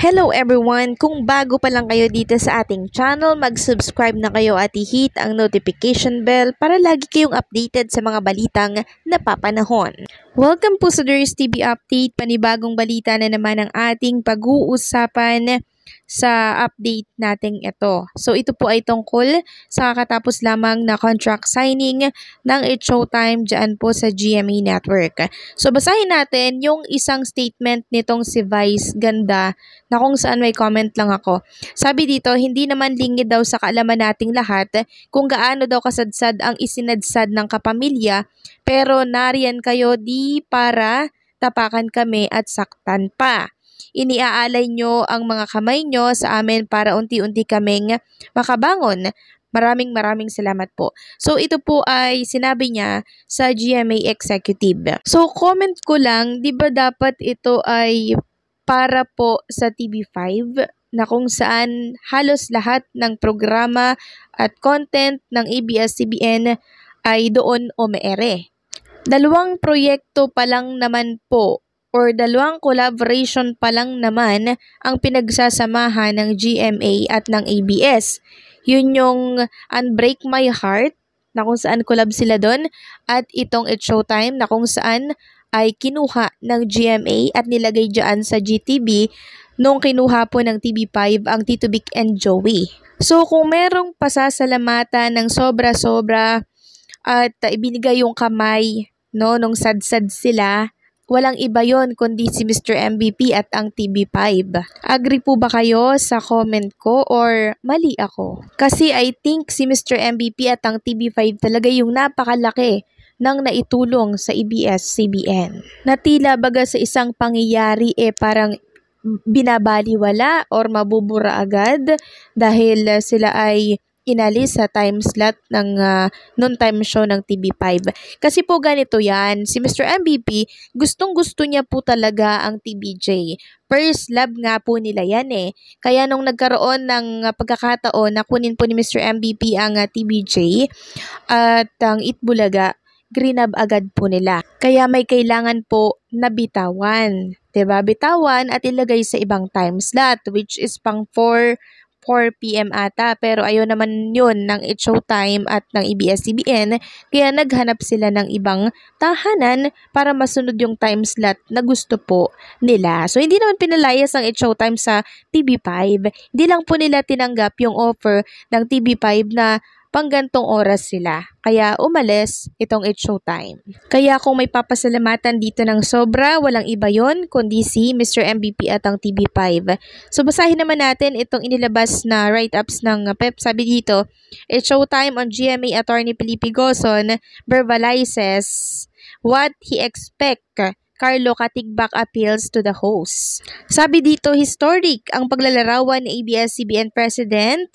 Hello everyone! Kung bago pa lang kayo dito sa ating channel, mag-subscribe na kayo at i-hit ang notification bell para lagi kayong updated sa mga balitang napapanahon. Welcome po sa Doris TV Update, panibagong balita na naman ang ating pag-uusapan sa update nating ito. So ito po ay tungkol sa kakatapos lamang na contract signing ng It Showtime dyan po sa GMA e Network. So basahin natin yung isang statement nitong si Vice Ganda na kung saan may comment lang ako. Sabi dito, hindi naman lingid daw sa kaalaman nating lahat kung gaano daw kasadsad ang isinadsad ng kapamilya pero nariyan kayo di para tapakan kami at saktan pa. Iniaalay nyo ang mga kamay nyo sa amin para unti-unti kaming makabangon. Maraming maraming salamat po. So ito po ay sinabi niya sa GMA Executive. So comment ko lang, 'di ba dapat ito ay para po sa TV5 na kung saan halos lahat ng programa at content ng ABS-CBN ay doon o meere. Dalawang proyekto pa lang naman po or dalawang collaboration pa lang naman ang pinagsasamahan ng GMA at ng ABS. Yun yung Unbreak My Heart na kung saan collab sila doon at itong It's Showtime na kung saan ay kinuha ng GMA at nilagay dyan sa GTV nung kinuha po ng TV5 ang Tito Vic and Joey. So kung merong pasasalamatan ng sobra-sobra at ibinigay yung kamay no nung sad-sad sila Walang iba yon kundi si Mr. MVP at ang TV5. Agree po ba kayo sa comment ko or mali ako? Kasi I think si Mr. MVP at ang TV5 talaga yung napakalaki nang naitulong sa EBS-CBN. Natila baga sa isang pangyayari eh parang binabaliwala or mabubura agad dahil sila ay inalis sa time slot ng uh, noon time show ng TV5. Kasi po ganito yan, si Mr. MVP, gustong gusto niya po talaga ang TBJ. First love nga po nila yan eh. Kaya nung nagkaroon ng ah, pagkakataon na kunin po ni Mr. MVP ang uh, ah, TBJ at ang Itbulaga, grinab agad po nila. Kaya may kailangan po na bitawan. 'Di ba Bitawan at ilagay sa ibang time slot which is pang 4 4 p.m. ata pero ayaw naman yun ng It Showtime at ng EBS-CBN kaya naghanap sila ng ibang tahanan para masunod yung time slot na gusto po nila. So hindi naman pinalayas ang It Showtime sa TV5. Hindi lang po nila tinanggap yung offer ng TV5 na panggantong oras sila. Kaya umalis itong It's Showtime. Kaya kung may papasalamatan dito ng sobra, walang iba yon kundi si Mr. MVP at ang TV5. So basahin naman natin itong inilabas na write-ups ng PEP. Sabi dito, It's Showtime on GMA Attorney Felipe Goson verbalizes what he expect Carlo Katigbak appeals to the host. Sabi dito, historic ang paglalarawan ni ABS-CBN President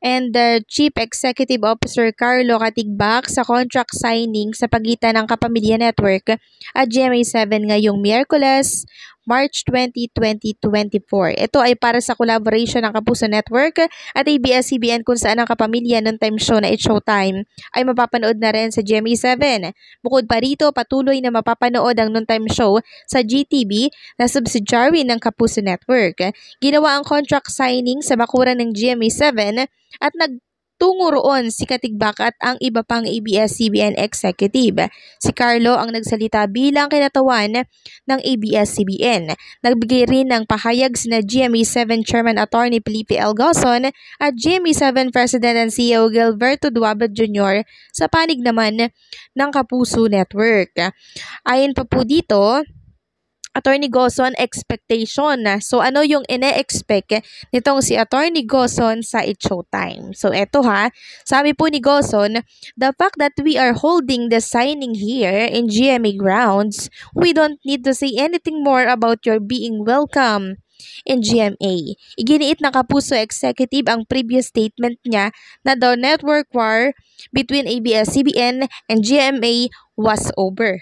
and the Chief Executive Officer Carlo Katigbak sa contract signing sa pagitan ng Kapamilya Network at GMA7 ngayong Miyerkules March 20, 2024. Ito ay para sa collaboration ng Kapuso Network at ABS-CBN kung saan ang kapamilya ng time show na It's Showtime ay mapapanood na rin sa GMA7. Bukod pa rito, patuloy na mapapanood ang noon time show sa GTV na subsidiary ng Kapuso Network. Ginawa ang contract signing sa bakuran ng GMA7 at nag Tungo roon si at ang iba pang ABS-CBN executive. Si Carlo ang nagsalita bilang kinatawan ng ABS-CBN. Nagbigay rin ng pahayag sina GMA7 Chairman Attorney Felipe L. Goson at GMA7 President and CEO Gilberto Duabet Jr. sa panig naman ng Kapuso Network. Ayon pa po dito, Attorney Goson expectation. So, ano yung ine-expect nitong si Attorney Goson sa It Showtime? So, eto ha. Sabi po ni Goson, the fact that we are holding the signing here in GMA grounds, we don't need to say anything more about your being welcome in GMA. Iginiit na Kapuso Executive ang previous statement niya na the network war between ABS-CBN and GMA was over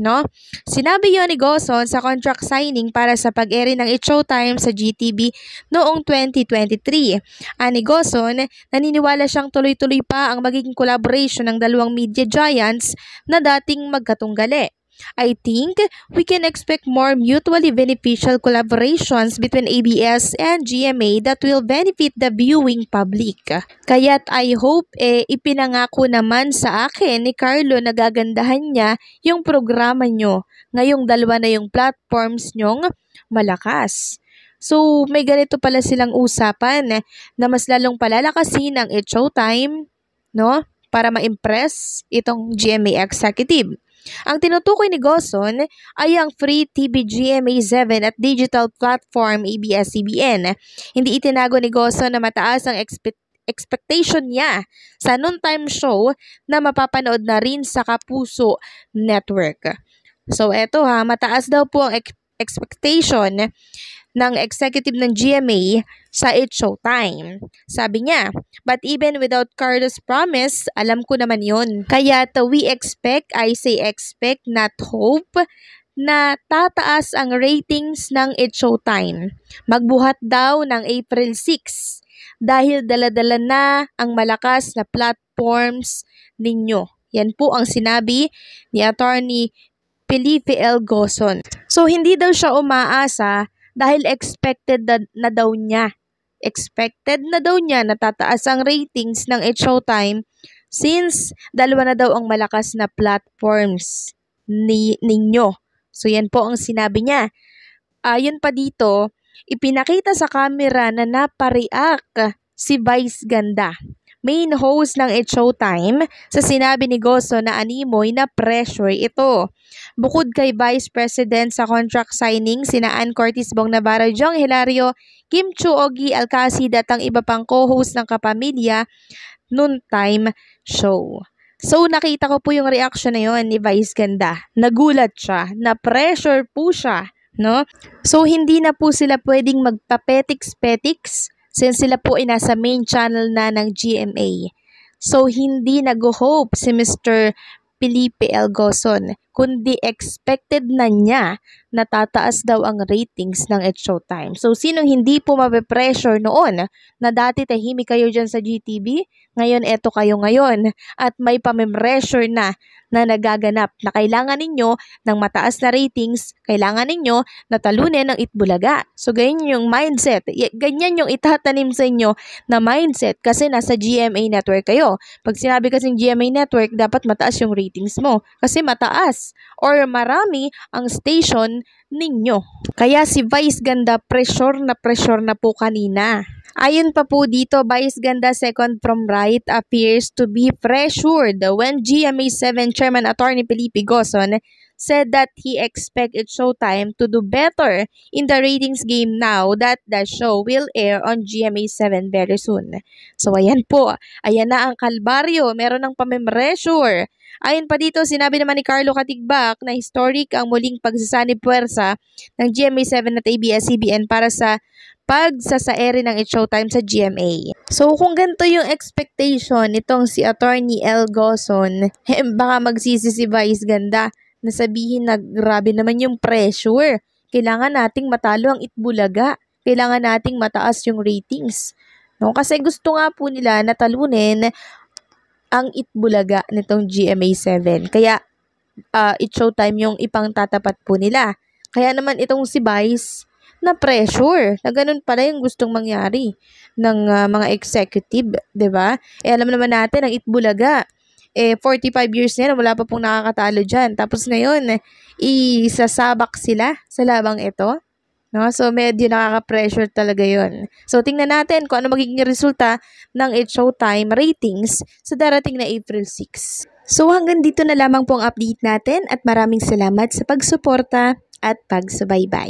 no? Sinabi yon ni Goson sa contract signing para sa pag-ere ng It Showtime sa GTV noong 2023. Ani Goson, naniniwala siyang tuloy-tuloy pa ang magiging collaboration ng dalawang media giants na dating magkatunggali. I think we can expect more mutually beneficial collaborations between ABS and GMA that will benefit the viewing public. Kaya't I hope eh ipinangako naman sa akin ni Carlo na gagandahan niya yung programa nyo. Ngayong dalawa na yung platforms nyong malakas. So may ganito pala silang usapan eh, na mas lalong palalakasin ang It Showtime, no? Para ma-impress itong GMA executive. Ang tinutukoy ni Goson ay ang free TV GMA7 at digital platform ABS-CBN. Hindi itinago ni Goson na mataas ang expectation expectation niya sa noontime show na mapapanood na rin sa Kapuso Network. So eto ha, mataas daw po ang expectation ng executive ng GMA sa It Showtime. Sabi niya, but even without Carlos promise, alam ko naman yon. Kaya to we expect, I say expect, not hope, na tataas ang ratings ng It Showtime. Magbuhat daw ng April 6 dahil daladala na ang malakas na platforms ninyo. Yan po ang sinabi ni Attorney Felipe L. Goson. So, hindi daw siya umaasa dahil expected na, na daw niya. Expected na daw niya natataas ang ratings ng It's Showtime since dalawa na daw ang malakas na platforms ni ninyo. So yan po ang sinabi niya. Ayon pa dito, ipinakita sa camera na napareact si Vice Ganda main host ng It's Showtime sa sinabi ni Goso na animoy na pressure ito. Bukod kay Vice President sa contract signing sina Ann Cortez Bong Navarro, Jong Hilario, Kim Chu Ogi Alcacid at ang iba pang co-host ng Kapamilya Noontime Show. So nakita ko po yung reaction na yon ni Vice Ganda. Nagulat siya, na pressure po siya, no? So hindi na po sila pwedeng magpapetiks-petiks since sila po ay nasa main channel na ng GMA. So, hindi nag-hope si Mr. Felipe L. Goson kundi expected na niya na tataas daw ang ratings ng It's Showtime. So, sinong hindi po mape-pressure noon na dati tahimik kayo dyan sa GTV, ngayon eto kayo ngayon at may pamemressure na na nagaganap na kailangan ninyo ng mataas na ratings, kailangan ninyo na talunin ang Itbulaga. So, ganyan yung mindset. Ganyan yung itatanim sa inyo na mindset kasi nasa GMA network kayo. Pag sinabi kasing GMA network, dapat mataas yung ratings mo kasi mataas mataas or marami ang station ninyo. Kaya si Vice Ganda pressure na pressure na po kanina. Ayon pa po dito, Vice Ganda second from right appears to be pressured when GMA7 Chairman Attorney Felipe Goson said that he expected Showtime to do better in the ratings game now that the show will air on GMA7 very soon. So ayan po, ayan na ang kalbaryo, meron ng pamemresure. Ayon pa dito, sinabi naman ni Carlo Katigbak na historic ang muling pagsasanib puwersa ng GMA7 at ABS-CBN para sa pagsasaere ng It Showtime sa GMA. So kung ganito yung expectation nitong si Attorney L. Gosson, eh, baka magsisi si Vice ganda nasabihin na grabe naman yung pressure. Kailangan nating matalo ang Itbulaga. Kailangan nating mataas yung ratings. No? Kasi gusto nga po nila na talunin ang Itbulaga nitong GMA7. Kaya uh, ah, it showtime yung ipang tatapat po nila. Kaya naman itong si Vice na pressure na ganun pala yung gustong mangyari ng uh, mga executive, 'di ba? Eh alam naman natin ang Itbulaga eh, 45 years na wala pa pong nakakatalo dyan. Tapos ngayon, isasabak sila sa labang ito. No? So, medyo nakaka-pressure talaga yon So, tingnan natin kung ano magiging resulta ng It's Showtime ratings sa darating na April 6. So, hanggang dito na lamang pong update natin at maraming salamat sa pagsuporta at pagsubaybay.